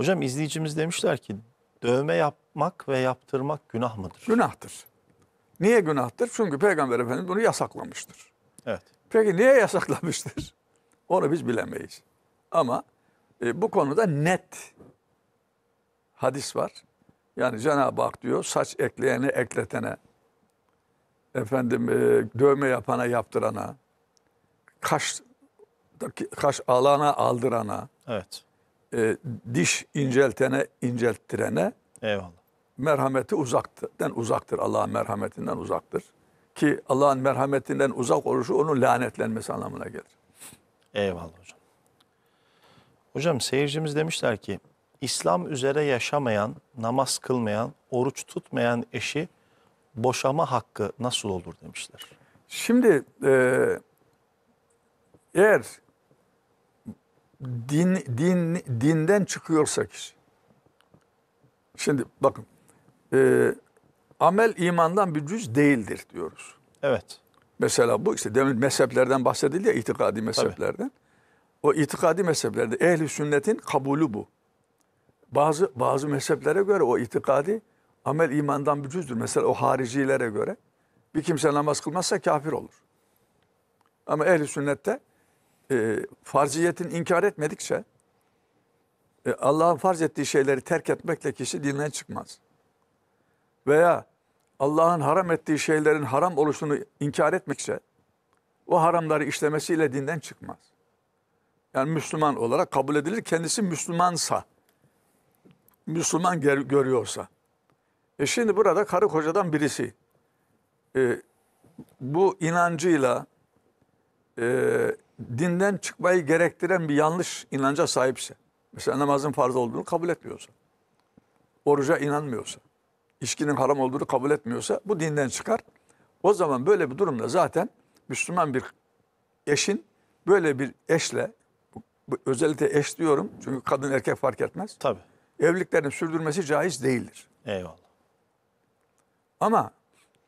Hocam izleyicimiz demişler ki dövme yapmak ve yaptırmak günah mıdır? Günahtır. Niye günahtır? Çünkü Peygamber Efendimiz bunu yasaklamıştır. Evet. Peki niye yasaklamıştır? Onu biz bilemeyiz. Ama e, bu konuda net hadis var. Yani Cenab-ı Hak diyor saç ekleyene ekletene, efendim e, dövme yapana yaptırana, kaş kaş alana aldırana, evet e, diş inceltene incelttirene Eyvallah. merhameti uzaktırden uzaktır. Allah'ın merhametinden uzaktır. Ki Allah'ın merhametinden uzak oluşu onun lanetlenmesi anlamına gelir. Eyvallah hocam. Hocam seyircimiz demişler ki İslam üzere yaşamayan, namaz kılmayan, oruç tutmayan eşi boşama hakkı nasıl olur demişler. Şimdi e, eğer din, din, dinden çıkıyorsak iş. şimdi bakın e, amel imandan bir cüz değildir diyoruz. Evet. Mesela bu işte demin mezheplerden bahsedildi ya itikadi mezheplerden. Tabii. O itikadi mezheplerde ehli sünnetin kabulü bu. Bazı bazı mezheplere göre o itikadi amel imandan bir cüzdür. Mesela o haricilere göre bir kimse namaz kılmazsa kafir olur. Ama ehli sünnette e, farziyetini inkar etmedikçe e, Allah'ın farz ettiği şeyleri terk etmekle kişi dinden çıkmaz. Veya Allah'ın haram ettiği şeylerin haram oluşunu inkar etmekse o haramları işlemesiyle dinden çıkmaz. Yani Müslüman olarak kabul edilir kendisi Müslümansa. Müslüman görüyorsa. E şimdi burada karı kocadan birisi e, bu inancıyla e, dinden çıkmayı gerektiren bir yanlış inanca sahipse, mesela namazın farz olduğunu kabul etmiyorsa, oruca inanmıyorsa, içkinin haram olduğunu kabul etmiyorsa bu dinden çıkar. O zaman böyle bir durumda zaten Müslüman bir eşin böyle bir eşle, bu, bu, özellikle eş diyorum çünkü kadın erkek fark etmez. Tabii. Evliliklerini sürdürmesi caiz değildir. Eyvallah. Ama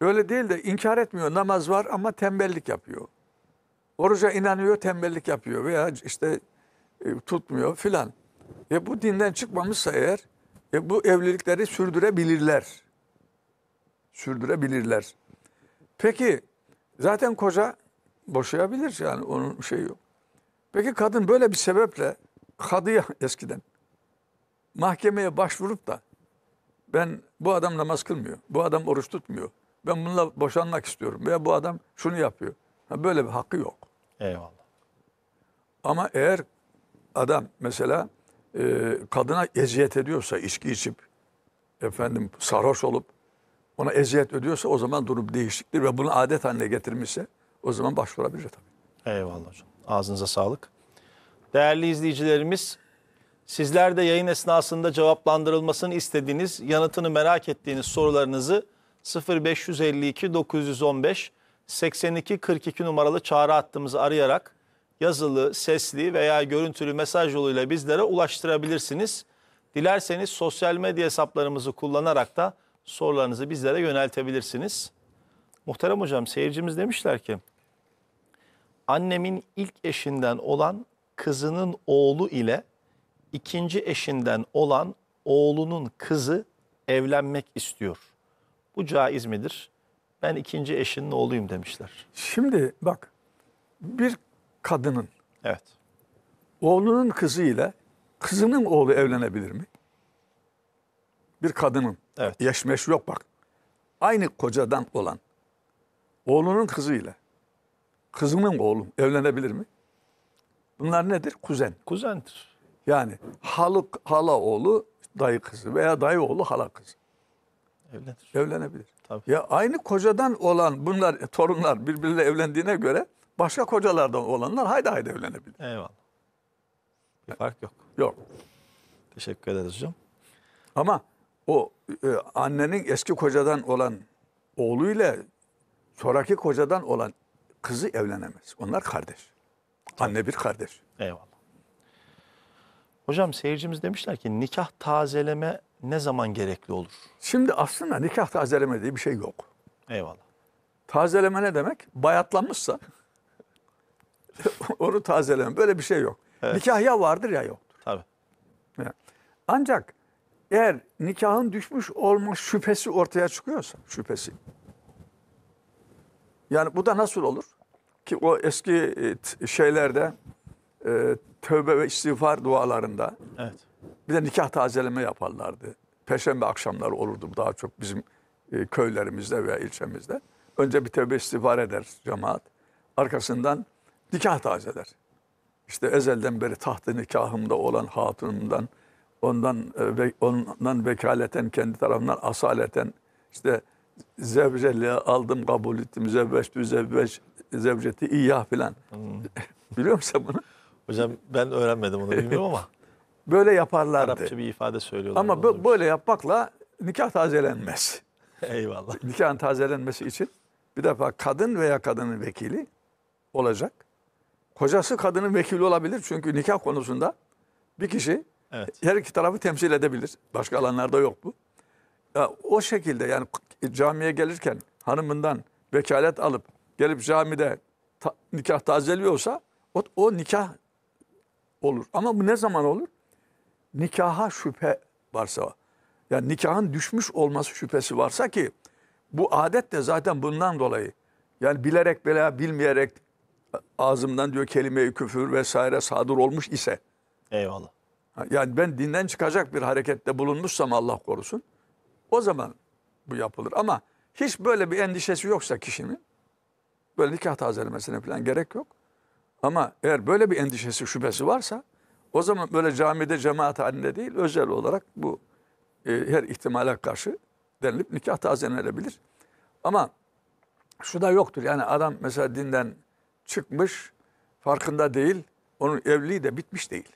öyle değil de inkar etmiyor namaz var ama tembellik yapıyor. Oruca inanıyor, tembellik yapıyor veya işte e, tutmuyor filan. E bu dinden çıkmamışsa eğer e, bu evlilikleri sürdürebilirler. Sürdürebilirler. Peki zaten koca boşayabilir yani onun şeyi yok. Peki kadın böyle bir sebeple kadıya eskiden mahkemeye başvurup da ben bu adam namaz kılmıyor, bu adam oruç tutmuyor, ben bununla boşanmak istiyorum veya bu adam şunu yapıyor. böyle bir hakkı yok. Eyvallah. Ama eğer adam mesela e, kadına eziyet ediyorsa içki içip efendim sarhoş olup ona eziyet ödüyorsa o zaman durup değişiktir ve bunu adet haline getirmişse o zaman başvurabilir tabii. Eyvallah hocam. Ağzınıza sağlık. Değerli izleyicilerimiz sizler de yayın esnasında cevaplandırılmasını istediğiniz, yanıtını merak ettiğiniz sorularınızı 0552 915 8242 numaralı çağrı hattımızı arayarak yazılı, sesli veya görüntülü mesaj yoluyla bizlere ulaştırabilirsiniz. Dilerseniz sosyal medya hesaplarımızı kullanarak da sorularınızı bizlere yöneltebilirsiniz. Muhterem hocam seyircimiz demişler ki annemin ilk eşinden olan kızının oğlu ile ikinci eşinden olan oğlunun kızı evlenmek istiyor. Bu caiz midir? Ben ikinci eşinin oğluyum demişler. Şimdi bak bir kadının evet. oğlunun kızıyla kızının oğlu evlenebilir mi? Bir kadının. Evet. Yaş meş yok bak. Aynı kocadan olan oğlunun kızıyla kızının oğlu evlenebilir mi? Bunlar nedir? Kuzen. Kuzendir. Yani halı, hala oğlu dayı kızı veya dayı oğlu hala kızı. Evlenir. Evlenebilir. Tabii. Ya aynı kocadan olan bunlar torunlar birbiriyle evlendiğine göre başka kocalardan olanlar haydi haydi evlenebilir. Eyvallah. Bir fark yok. Yok. Teşekkür ederiz hocam. Ama o e, annenin eski kocadan olan oğlu ile sonraki kocadan olan kızı evlenemez. Onlar kardeş. Tabii. Anne bir kardeş. Eyvallah. Hocam seyircimiz demişler ki nikah tazeleme ne zaman gerekli olur? Şimdi aslında nikah tazeleme diye bir şey yok. Eyvallah. Tazeleme ne demek? Bayatlanmışsa onu tazeleme. Böyle bir şey yok. Evet. Nikah ya vardır ya yoktur. Tabii. Ancak eğer nikahın düşmüş olma şüphesi ortaya çıkıyorsa, şüphesi. Yani bu da nasıl olur? Ki o eski e, şeylerde e, tövbe ve istiğfar dualarında evet. Bir de nikah tazeleme yaparlardı. Perşembe akşamları olurdu daha çok bizim e, köylerimizde veya ilçemizde. Önce bir tevbe istiğfar eder cemaat. Arkasından nikah tazeler. İşte ezelden beri tahtı nikahımda olan hatunumdan, ondan e, ondan vekaleten kendi tarafından asaleten işte zevceliğe aldım kabul ettim zevveçtü zevveç zevceti iyyah filan. Hmm. Biliyor musun bunu? Hocam ben öğrenmedim onu bilmiyorum ama. böyle yaparlardı. Arapça bir ifade söylüyorlar. Ama bö- böyle yapmakla nikah tazelenmez. Eyvallah. Nikahın tazelenmesi için bir defa kadın veya kadının vekili olacak. Kocası kadının vekili olabilir çünkü nikah konusunda bir kişi evet. her iki tarafı temsil edebilir. Başka alanlarda yok bu. Ya, o şekilde yani camiye gelirken hanımından vekalet alıp gelip camide ta, nikah tazeliyorsa o, o nikah olur. Ama bu ne zaman olur? nikaha şüphe varsa, yani nikahın düşmüş olması şüphesi varsa ki bu adet de zaten bundan dolayı. Yani bilerek veya bilmeyerek ağzımdan diyor kelime-i küfür vesaire sadır olmuş ise. Eyvallah. Yani ben dinden çıkacak bir harekette bulunmuşsam Allah korusun. O zaman bu yapılır. Ama hiç böyle bir endişesi yoksa kişinin böyle nikah tazelemesine falan gerek yok. Ama eğer böyle bir endişesi şüphesi varsa o zaman böyle camide cemaat halinde değil özel olarak bu e, her ihtimale karşı denilip nikah tazelenebilir. Ama şu da yoktur. Yani adam mesela dinden çıkmış farkında değil. Onun evliliği de bitmiş değil.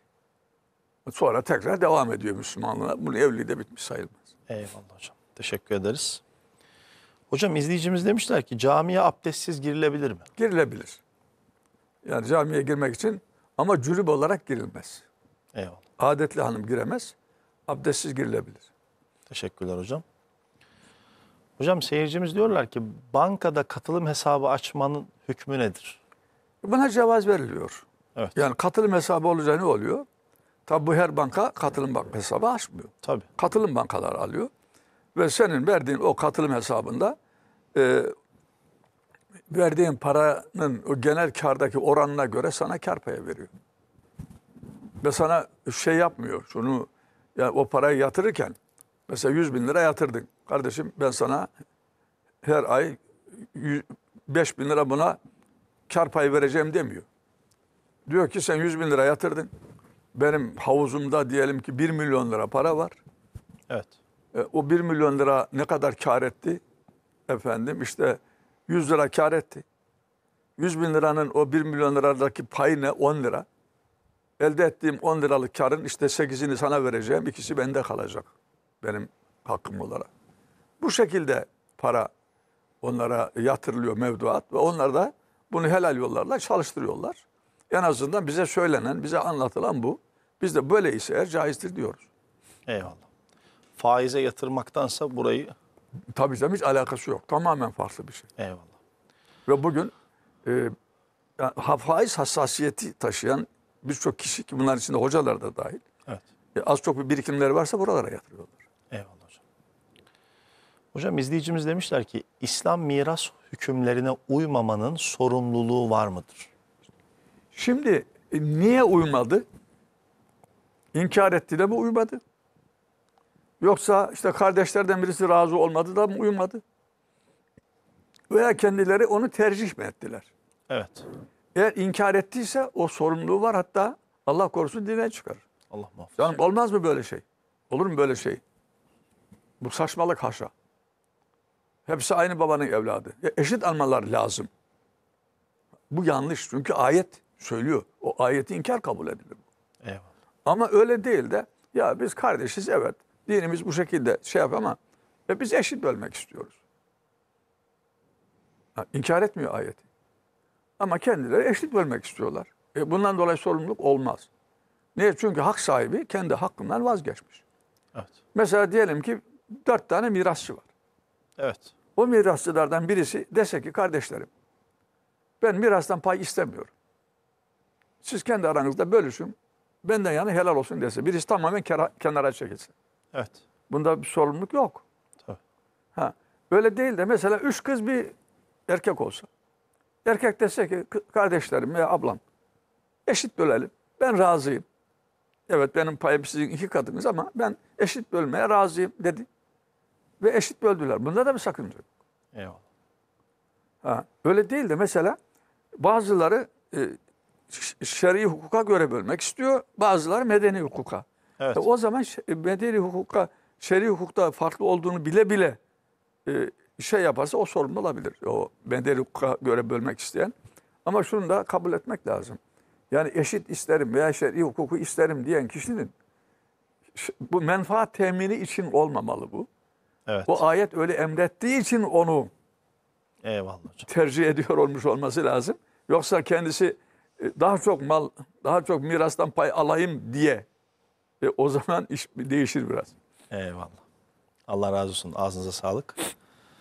Sonra tekrar devam ediyor Müslümanlığa. Bunun evliliği de bitmiş sayılmaz. Eyvallah hocam. Teşekkür ederiz. Hocam izleyicimiz demişler ki camiye abdestsiz girilebilir mi? Girilebilir. Yani camiye girmek için ama cülüp olarak girilmez. Eyvallah. Adetli hanım giremez. Abdestsiz girilebilir. Teşekkürler hocam. Hocam seyircimiz diyorlar ki bankada katılım hesabı açmanın hükmü nedir? Buna cevaz veriliyor. Evet. Yani katılım hesabı olunca ne oluyor? Tabi bu her banka katılım bank hesabı açmıyor. Tabii. Katılım bankalar alıyor. Ve senin verdiğin o katılım hesabında e, verdiğin paranın o genel kardaki oranına göre sana kar payı veriyor. Ve sana şey yapmıyor. Şunu yani o parayı yatırırken mesela 100 bin lira yatırdın. Kardeşim ben sana her ay 5 bin lira buna kar payı vereceğim demiyor. Diyor ki sen 100 bin lira yatırdın. Benim havuzumda diyelim ki 1 milyon lira para var. Evet. E, o 1 milyon lira ne kadar kar etti? Efendim işte 100 lira kar etti. 100 bin liranın o 1 milyon liradaki payı ne? 10 lira. Elde ettiğim 10 liralık karın işte 8'ini sana vereceğim, ikisi bende kalacak. Benim hakkım olarak. Bu şekilde para onlara yatırılıyor mevduat ve onlar da bunu helal yollarla çalıştırıyorlar. En azından bize söylenen, bize anlatılan bu. Biz de böyle ise eğer caizdir diyoruz. Eyvallah. Faize yatırmaktansa burayı Tabii canım hiç alakası yok. Tamamen farklı bir şey. Eyvallah. Ve bugün e, yani faiz hassasiyeti taşıyan birçok kişi ki bunların içinde hocalar da dahil. Evet. E, az çok bir birikimleri varsa buralara yatırıyorlar. Eyvallah hocam. Hocam izleyicimiz demişler ki İslam miras hükümlerine uymamanın sorumluluğu var mıdır? Şimdi e, niye uymadı? İnkar etti de mi uymadı? Yoksa işte kardeşlerden birisi razı olmadı da mı uyumadı? Veya kendileri onu tercih mi ettiler? Evet. Eğer inkar ettiyse o sorumluluğu var hatta Allah korusun dine çıkar. Allah muhafaza. Canım olmaz mı böyle şey? Olur mu böyle şey? Bu saçmalık haşa. Hepsi aynı babanın evladı. Ya e, eşit almalar lazım. Bu yanlış çünkü ayet söylüyor. O ayeti inkar kabul edilir. Eyvallah. Ama öyle değil de ya biz kardeşiz evet. Dinimiz bu şekilde şey yap ama ve biz eşit bölmek istiyoruz. Ha, inkar etmiyor ayeti. Ama kendileri eşit bölmek istiyorlar. E bundan dolayı sorumluluk olmaz. Niye? Çünkü hak sahibi kendi hakkından vazgeçmiş. Evet. Mesela diyelim ki dört tane mirasçı var. Evet. O mirasçılardan birisi dese ki kardeşlerim ben mirastan pay istemiyorum. Siz kendi aranızda bölüşün. Benden yana helal olsun dese. Birisi tamamen kenara çekilsin. Evet. Bunda bir sorumluluk yok. Tabii. Ha. Öyle değil de mesela üç kız bir erkek olsa. Erkek dese ki kardeşlerim ya ablam eşit bölelim. Ben razıyım. Evet benim payım sizin iki katınız ama ben eşit bölmeye razıyım dedi. Ve eşit böldüler. Bunda da bir sakınca yok. Eyvallah. Ha, öyle değil de mesela bazıları e, şer'i hukuka göre bölmek istiyor. Bazıları medeni hukuka. Evet. E, o zaman e, medeni hukuka, şer'i hukukta farklı olduğunu bile bile e, şey yaparsa o sorumlu olabilir. O medeni hukuka göre bölmek isteyen. Ama şunu da kabul etmek lazım. Yani eşit isterim veya şer'i hukuku isterim diyen kişinin bu menfaat temini için olmamalı bu. Evet. Bu ayet öyle emrettiği için onu Eyvallah hocam. tercih ediyor olmuş olması lazım. Yoksa kendisi daha çok mal, daha çok mirastan pay alayım diye e, o zaman iş değişir biraz. Eyvallah. Allah razı olsun. Ağzınıza sağlık.